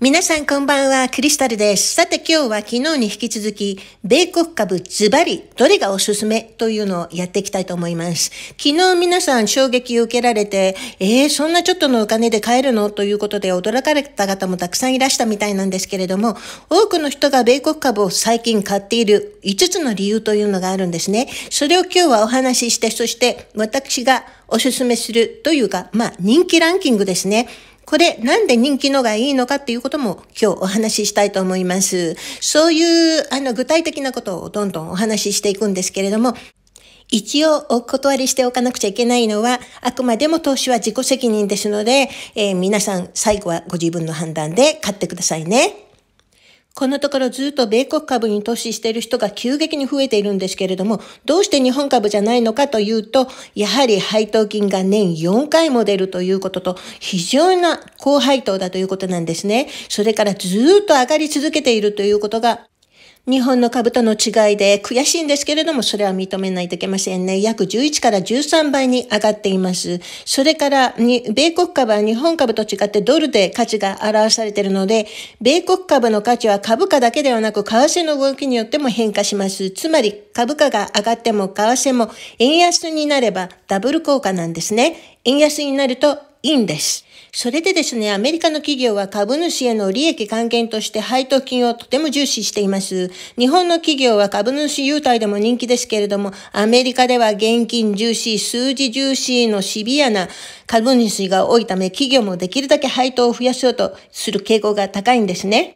皆さんこんばんは、クリスタルです。さて今日は昨日に引き続き、米国株ズバリ、どれがおすすめというのをやっていきたいと思います。昨日皆さん衝撃を受けられて、えー、そんなちょっとのお金で買えるのということで驚かれた方もたくさんいらしたみたいなんですけれども、多くの人が米国株を最近買っている5つの理由というのがあるんですね。それを今日はお話しして、そして私がおすすめするというか、まあ人気ランキングですね。これなんで人気のがいいのかっていうことも今日お話ししたいと思います。そういうあの具体的なことをどんどんお話ししていくんですけれども、一応お断りしておかなくちゃいけないのは、あくまでも投資は自己責任ですので、えー、皆さん最後はご自分の判断で買ってくださいね。このところずっと米国株に投資している人が急激に増えているんですけれども、どうして日本株じゃないのかというと、やはり配当金が年4回も出るということと、非常な高配当だということなんですね。それからずっと上がり続けているということが日本の株との違いで悔しいんですけれども、それは認めないといけませんね。約11から13倍に上がっています。それから、米国株は日本株と違ってドルで価値が表されているので、米国株の価値は株価だけではなく、為替の動きによっても変化します。つまり、株価が上がっても、為替も円安になればダブル効果なんですね。円安になるといいんです。それでですね、アメリカの企業は株主への利益還元として配当金をとても重視しています。日本の企業は株主優待でも人気ですけれども、アメリカでは現金重視、数字重視のシビアな株主が多いため、企業もできるだけ配当を増やそうとする傾向が高いんですね。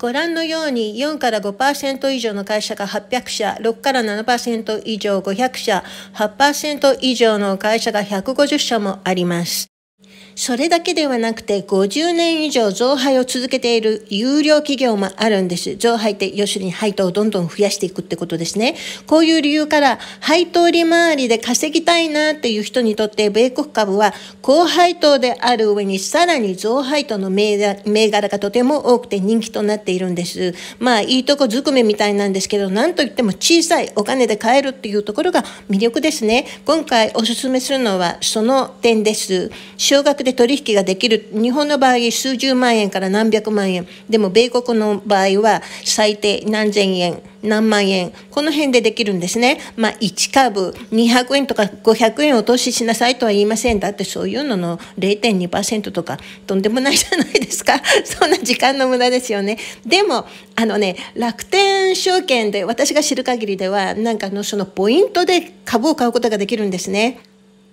ご覧のように4から5%以上の会社が800社、6から7%以上500社、8%以上の会社が150社もあります。それだけではなくて、50年以上増配を続けている有料企業もあるんです。増配って、要するに配当をどんどん増やしていくってことですね。こういう理由から、配当利回りで稼ぎたいなっていう人にとって、米国株は高配当である上に、さらに増配当の銘柄がとても多くて人気となっているんです。まあ、いいとこずくめみたいなんですけど、なんといっても小さいお金で買えるっていうところが魅力ですね。今回お勧めするのはその点です。少額でで取引ができる。日本の場合、数十万円から何百万円。でも、米国の場合は、最低何千円、何万円。この辺でできるんですね。まあ、1株200円とか500円を投資しなさいとは言いません。だって、そういうのの0.2%とか、とんでもないじゃないですか。そんな時間の無駄ですよね。でも、あのね、楽天証券で、私が知る限りでは、なんかの、そのポイントで株を買うことができるんですね。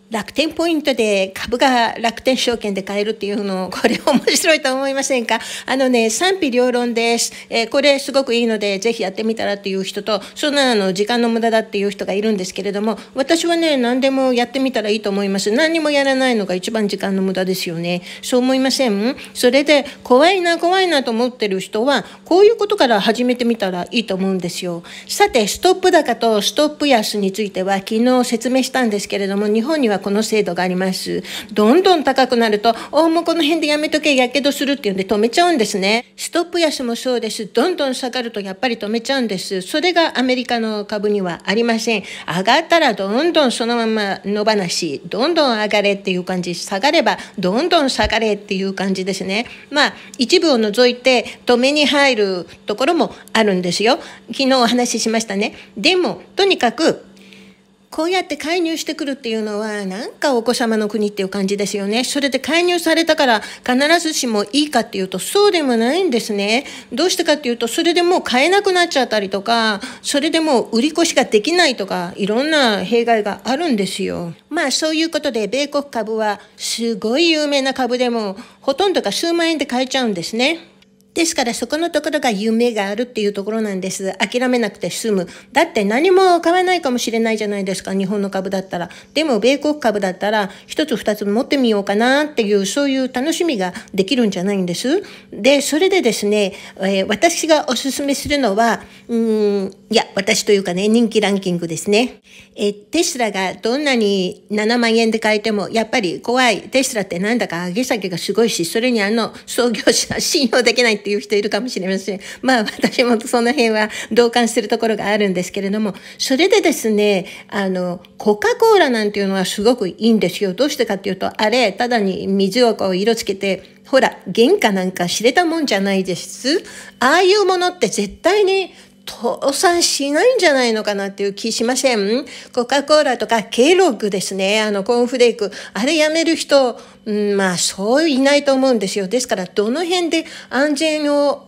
楽天ポイントで株が楽天証券で買えるっていうの、これ面白いと思いませんかあのね、賛否両論です。えー、これすごくいいので、ぜひやってみたらっていう人と、そんなの時間の無駄だっていう人がいるんですけれども、私はね、何でもやってみたらいいと思います。何にもやらないのが一番時間の無駄ですよね。そう思いませんそれで、怖いな、怖いなと思ってる人は、こういうことから始めてみたらいいと思うんですよ。さて、ストップ高とストップ安については、昨日説明したんですけれども、日本にははこの制度があります。どんどん高くなると、おもうこの辺でやめとけ、やけどするっていうんで止めちゃうんですね。ストップ安もそうです。どんどん下がるとやっぱり止めちゃうんです。それがアメリカの株にはありません。上がったらどんどんそのまま野放し、どんどん上がれっていう感じ、下がればどんどん下がれっていう感じですね。まあ、一部を除いて止めに入るところもあるんですよ。昨日お話ししましたね。でも、とにかくこうやって介入してくるっていうのは、なんかお子様の国っていう感じですよね。それで介入されたから必ずしもいいかっていうと、そうでもないんですね。どうしてかっていうと、それでもう買えなくなっちゃったりとか、それでもう売り越しができないとか、いろんな弊害があるんですよ。まあそういうことで、米国株はすごい有名な株でも、ほとんどが数万円で買えちゃうんですね。ですからそこのところが夢があるっていうところなんです。諦めなくて済む。だって何も買わないかもしれないじゃないですか。日本の株だったら。でも米国株だったら一つ二つ持ってみようかなっていうそういう楽しみができるんじゃないんです。で、それでですね、えー、私がおすすめするのは、うん、いや、私というかね、人気ランキングですね。えー、テスラがどんなに7万円で買えても、やっぱり怖い。テスラってなんだか上げ下げがすごいし、それにあの創業者信用できないってっていう人いるかもしれません。まあ私もその辺は同感してるところがあるんですけれども、それでですね、あの、コカ・コーラなんていうのはすごくいいんですよ。どうしてかっていうと、あれ、ただに水をこう色つけて、ほら、原価なんか知れたもんじゃないです。ああいうものって絶対に倒産しないんじゃないのかなっていう気しませんコカ・コーラとかケロッグですね。あの、コーンフレーク。あれやめる人、うん、まあ、そういないと思うんですよ。ですから、どの辺で安全を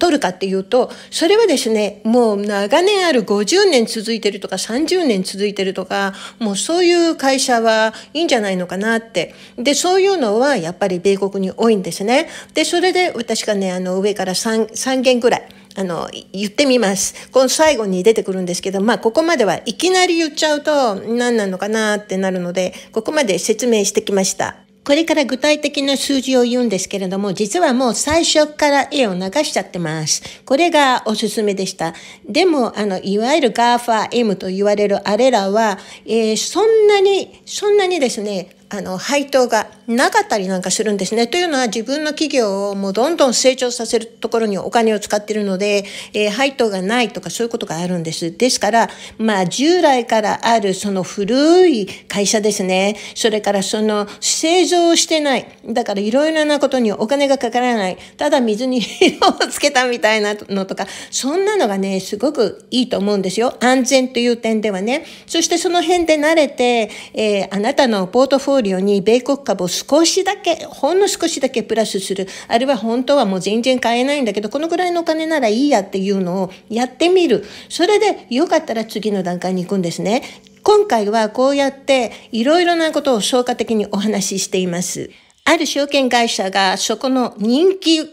取るかっていうと、それはですね、もう長年ある50年続いてるとか30年続いてるとか、もうそういう会社はいいんじゃないのかなって。で、そういうのはやっぱり米国に多いんですね。で、それで私がね、あの上から 3, 3件ぐらい。あの、言ってみます。この最後に出てくるんですけど、まあ、ここまではいきなり言っちゃうと何なのかなってなるので、ここまで説明してきました。これから具体的な数字を言うんですけれども、実はもう最初から絵を流しちゃってます。これがおすすめでした。でも、あの、いわゆる GAFAM と言われるあれらは、えー、そんなに、そんなにですね、あの、配当がなかったりなんかするんですね。というのは自分の企業をもうどんどん成長させるところにお金を使ってるので、えー、配当がないとかそういうことがあるんです。ですから、まあ従来からあるその古い会社ですね。それからその製造してない。だからいろいろなことにお金がかからない。ただ水に色をつけたみたいなのとか、そんなのがね、すごくいいと思うんですよ。安全という点ではね。そしてその辺で慣れて、えー、あなたのポートフォーリオに米国株を少しだけ、ほんの少しだけプラスする。あるいは本当はもう全然買えないんだけど、このぐらいのお金ならいいやっていうのをやってみる。それでよかったら次の段階に行くんですね。今回はこうやっていろいろなことを消化的にお話ししています。ある証券会社がそこの人気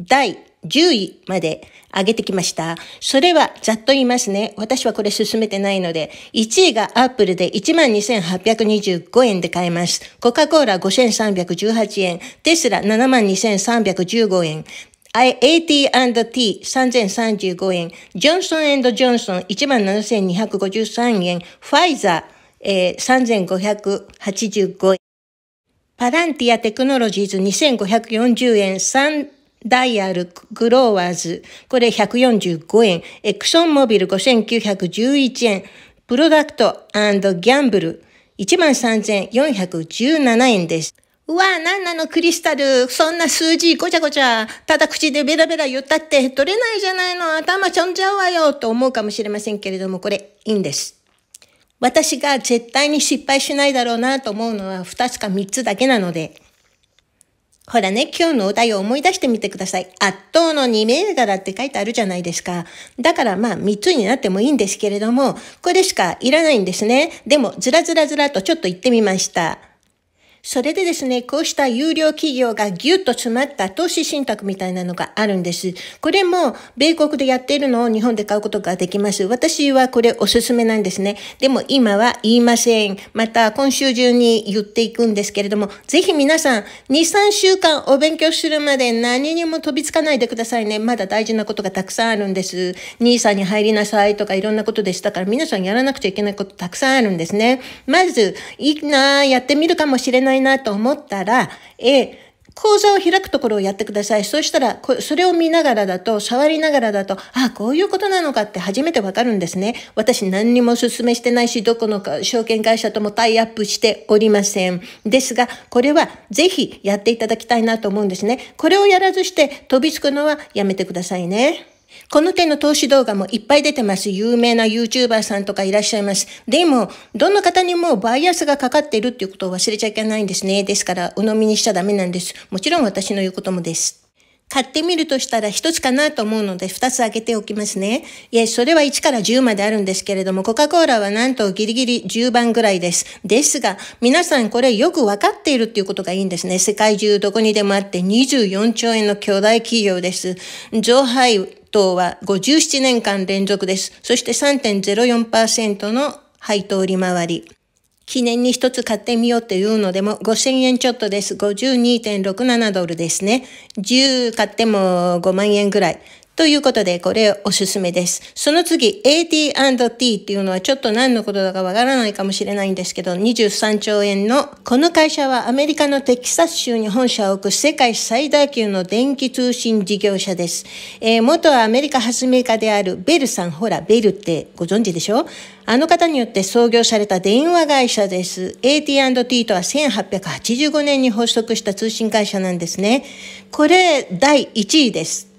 第10位まで上げてきました。それはざっと言いますね。私はこれ進めてないので、1位がアップルで12,825円で買えます。コカ・コーラ5,318円、テスラ72,315円、AT&T3035 円、ジョンソンジョンソン17,253円、ファイザー、えー、3585円、パランティアテクノロジーズ2540円、ダイヤルグローワーズ、これ145円、エクソンモビル5911円、プロダクトギャンブル13,417円です。うわぁ、なんなのクリスタル。そんな数字、ごちゃごちゃ。ただ口でベラベラ言ったって、取れないじゃないの。頭ちょんじゃうわよ。と思うかもしれませんけれども、これ、いいんです。私が絶対に失敗しないだろうなと思うのは2つか3つだけなので。ほらね、今日のお題を思い出してみてください。圧倒の二銘柄って書いてあるじゃないですか。だからまあ三つになってもいいんですけれども、これしかいらないんですね。でも、ずらずらずらとちょっと言ってみました。それでですね、こうした有料企業がぎゅっと詰まった投資信託みたいなのがあるんです。これも、米国でやっているのを日本で買うことができます。私はこれおすすめなんですね。でも今は言いません。また今週中に言っていくんですけれども、ぜひ皆さん、2、3週間お勉強するまで何にも飛びつかないでくださいね。まだ大事なことがたくさんあるんです。nisa に入りなさいとかいろんなことでしたから、皆さんやらなくちゃいけないことたくさんあるんですね。まず、いいなやってみるかもしれないないなと思ったら、え講座を開くところをやってください。そうしたら、それを見ながらだと、触りながらだと、ああ、こういうことなのかって初めてわかるんですね。私何にもお勧めしてないし、どこの証券会社ともタイアップしておりません。ですが、これはぜひやっていただきたいなと思うんですね。これをやらずして飛びつくのはやめてくださいね。この手の投資動画もいっぱい出てます。有名な YouTuber さんとかいらっしゃいます。でも、どの方にもバイアスがかかっているっていうことを忘れちゃいけないんですね。ですから、鵜呑みにしちゃダメなんです。もちろん私の言うこともです。買ってみるとしたら一つかなと思うので二つ挙げておきますね。いえ、それは1から10まであるんですけれども、コカ・コーラはなんとギリギリ10番ぐらいです。ですが、皆さんこれよくわかっているっていうことがいいんですね。世界中どこにでもあって24兆円の巨大企業です。上海等は57年間連続です。そして3.04%の配当利回り。記念に一つ買ってみようっていうのでも5000円ちょっとです。52.67ドルですね。10買っても5万円ぐらい。ということで、これおすすめです。その次、AT&T っていうのはちょっと何のことだかわからないかもしれないんですけど、23兆円の、この会社はアメリカのテキサス州に本社を置く世界最大級の電気通信事業者です。えー、元アメリカ発明家であるベルさん、ほら、ベルってご存知でしょあの方によって創業された電話会社です。AT&T とは1885年に発足した通信会社なんですね。これ、第1位です。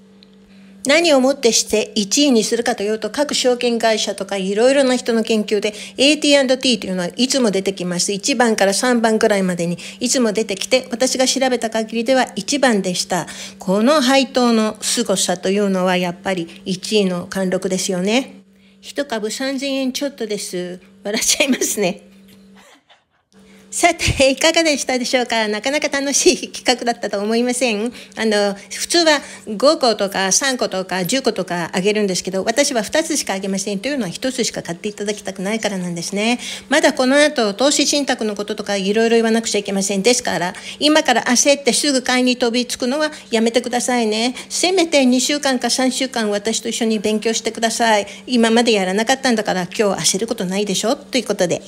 何をもってして1位にするかというと、各証券会社とかいろいろな人の研究で AT&T というのはいつも出てきます。1番から3番くらいまでにいつも出てきて、私が調べた限りでは1番でした。この配当の凄さというのはやっぱり1位の貫禄ですよね。1株3000円ちょっとです。笑っちゃいますね。さて、いかがでしたでしょうかなかなか楽しい企画だったと思いません。あの、普通は5個とか3個とか10個とかあげるんですけど、私は2つしかあげません。というのは1つしか買っていただきたくないからなんですね。まだこの後、投資信託のこととかいろいろ言わなくちゃいけません。ですから、今から焦ってすぐ買いに飛びつくのはやめてくださいね。せめて2週間か3週間私と一緒に勉強してください。今までやらなかったんだから今日焦ることないでしょということで。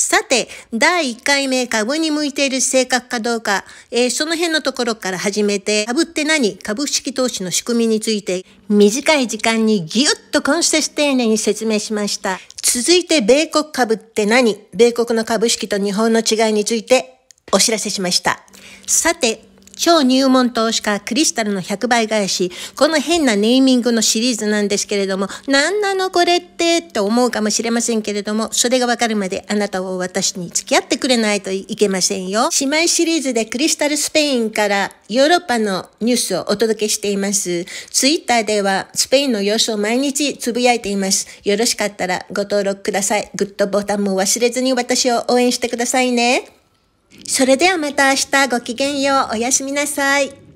さて、第1回目、株に向いている性格かどうか、えー、その辺のところから始めて、株って何株式投資の仕組みについて、短い時間にぎゅっとコンセス丁寧に説明しました。続いて、米国株って何米国の株式と日本の違いについてお知らせしました。さて、超入門投資家クリスタルの100倍返し。この変なネーミングのシリーズなんですけれども、何なのこれってと思うかもしれませんけれども、それがわかるまであなたを私に付き合ってくれないといけませんよ。姉妹シリーズでクリスタルスペインからヨーロッパのニュースをお届けしています。ツイッターではスペインの様子を毎日つぶやいています。よろしかったらご登録ください。グッドボタンも忘れずに私を応援してくださいね。それではまた明日ごきげんよう。おやすみなさい。